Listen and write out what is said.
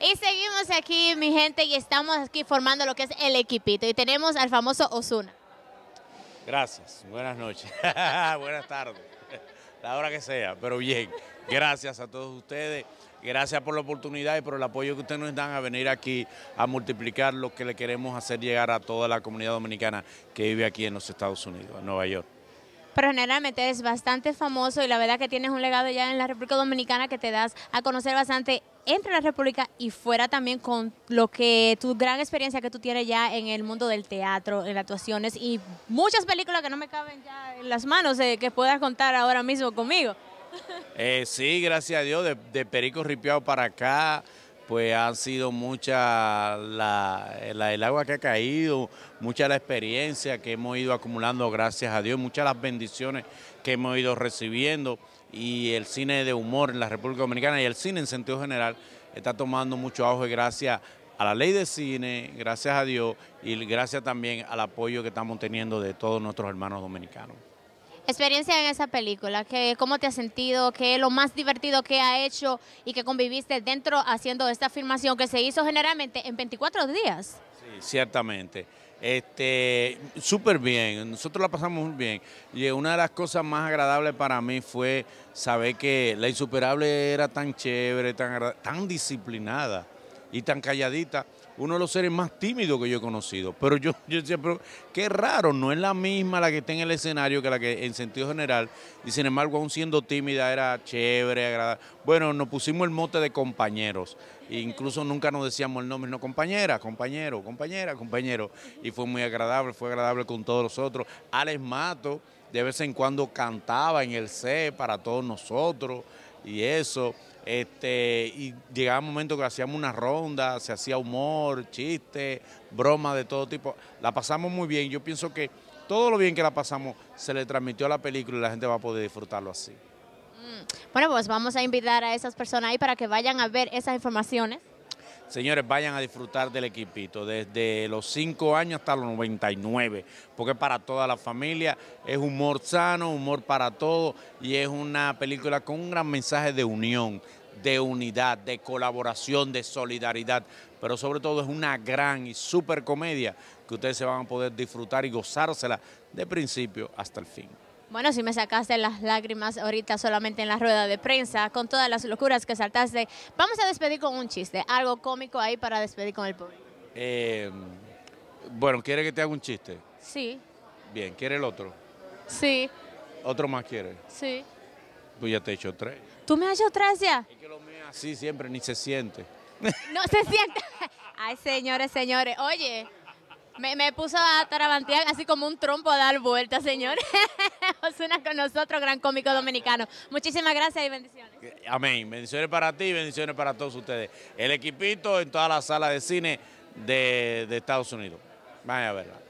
Y seguimos aquí, mi gente, y estamos aquí formando lo que es el equipito. Y tenemos al famoso Osuna. Gracias, buenas noches, buenas tardes, la hora que sea, pero bien. Gracias a todos ustedes, gracias por la oportunidad y por el apoyo que ustedes nos dan a venir aquí a multiplicar lo que le queremos hacer llegar a toda la comunidad dominicana que vive aquí en los Estados Unidos, en Nueva York pero generalmente eres bastante famoso y la verdad que tienes un legado ya en la República Dominicana que te das a conocer bastante entre la República y fuera también con lo que tu gran experiencia que tú tienes ya en el mundo del teatro, en actuaciones y muchas películas que no me caben ya en las manos eh, que puedas contar ahora mismo conmigo. Eh, sí, gracias a Dios, de, de Perico Ripiao para acá, pues han sido mucha la, el agua que ha caído, mucha la experiencia que hemos ido acumulando, gracias a Dios, muchas las bendiciones que hemos ido recibiendo y el cine de humor en la República Dominicana y el cine en sentido general está tomando mucho auge gracias a la ley de cine, gracias a Dios y gracias también al apoyo que estamos teniendo de todos nuestros hermanos dominicanos experiencia en esa película, que, cómo te has sentido, qué es lo más divertido que ha hecho y que conviviste dentro haciendo esta filmación que se hizo generalmente en 24 días. Sí, ciertamente. Este, súper bien, nosotros la pasamos muy bien. Y una de las cosas más agradables para mí fue saber que la insuperable era tan chévere, tan, tan disciplinada y tan calladita uno de los seres más tímidos que yo he conocido. Pero yo, yo decía, pero qué raro, no es la misma la que está en el escenario que la que en sentido general. Y sin embargo, aún siendo tímida, era chévere, agradable. Bueno, nos pusimos el mote de compañeros. incluso nunca nos decíamos el nombre, no, compañera, compañero, compañera, compañero. Y fue muy agradable, fue agradable con todos los otros. Alex Mato de vez en cuando cantaba en el C para todos nosotros y eso. Este, y llegaba un momento que hacíamos una ronda, se hacía humor, chistes, bromas de todo tipo. La pasamos muy bien. Yo pienso que todo lo bien que la pasamos se le transmitió a la película y la gente va a poder disfrutarlo así. Mm. Bueno, pues vamos a invitar a esas personas ahí para que vayan a ver esas informaciones. Señores, vayan a disfrutar del equipito desde los 5 años hasta los 99, porque para toda la familia es humor sano, humor para todos, y es una película con un gran mensaje de unión, de unidad, de colaboración, de solidaridad, pero sobre todo es una gran y super comedia que ustedes se van a poder disfrutar y gozársela de principio hasta el fin. Bueno, si me sacaste las lágrimas ahorita solamente en la rueda de prensa, con todas las locuras que saltaste, vamos a despedir con un chiste, algo cómico ahí para despedir con el público. Eh, bueno, ¿quiere que te haga un chiste? Sí. Bien, ¿quiere el otro? Sí. ¿Otro más quiere? Sí. Tú ya te he hecho tres. ¿Tú me has hecho tres ya? Es que lo así siempre ni se siente. No se siente. Ay, señores, señores, oye. Me, me puso a tarabantear así como un trompo a dar vueltas, señor. una con nosotros, gran cómico dominicano. Muchísimas gracias y bendiciones. Amén. Bendiciones para ti y bendiciones para todos ustedes. El equipito en toda la sala de cine de, de Estados Unidos. vaya a verla.